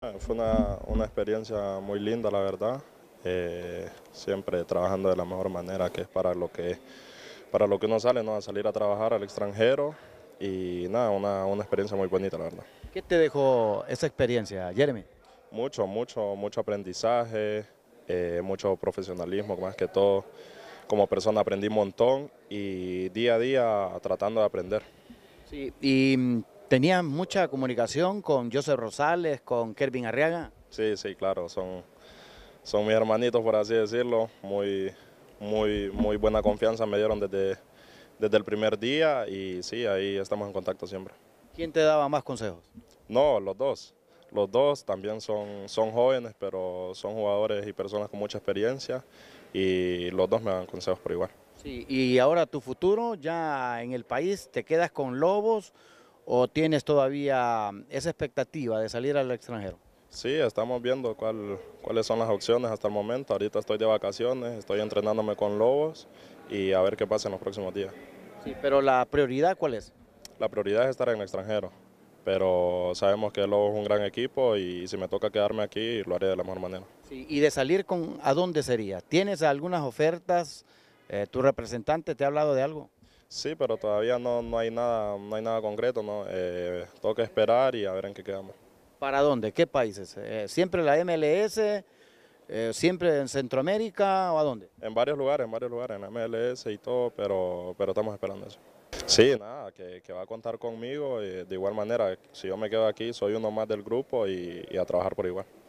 Ah, fue una, experiencia muy linda, la verdad. Eh, siempre trabajando de la mejor manera, que es para lo que, para lo que uno sale, ¿no? a salir a trabajar al extranjero. Y nada, una, experiencia muy bonita, la verdad. ¿Qué te dejó esa experiencia, Jeremy? Mucho, mucho, mucho aprendizaje, eh, mucho profesionalismo, más que todo. Como persona aprendí un montón y día a día tratando de aprender. Sí, y mm, ¿Tenían mucha comunicación con Joseph Rosales, con Kervin Arriaga? Sí, sí, claro, son, son mis hermanitos, por así decirlo. Muy, muy, muy buena confianza me dieron desde, desde el primer día y sí, ahí estamos en contacto siempre. ¿Quién te daba más consejos? No, los dos. Los dos también son, son jóvenes, pero son jugadores y personas con mucha experiencia y los dos me dan consejos por igual. Sí, y ahora tu futuro ya en el país, ¿te quedas con Lobos? o tienes todavía mm, esa expectativa de salir al extranjero? Sí, estamos viendo cuáles son las opciones hasta el momento. Ahorita estoy de vacaciones, estoy entrenándome con Lobos y a ver qué pasa en los próximos días. Sí, pero la prioridad cuál es? La prioridad es estar en el extranjero, pero sabemos que Lobos es un gran equipo y si me toca quedarme aquí lo haré de la mejor manera. Sí, y de salir con, ¿a dónde sería? ¿Tienes algunas ofertas? Eh, ¿Tu representante te ha hablado de algo? Sí, pero todavía no, no, hay, nada, no hay nada concreto, ¿no? Eh, toca esperar y a ver en qué quedamos. ¿Para dónde? ¿Qué países? Eh, ¿Siempre la MLS? Eh, ¿Siempre en Centroamérica o a dónde? En varios lugares, en varios lugares, en la MLS y todo, pero, estamos esperando eso. Sí, nada, que, va a contar conmigo eh, de igual manera, si yo me quedo aquí soy uno más del grupo y a trabajar por igual.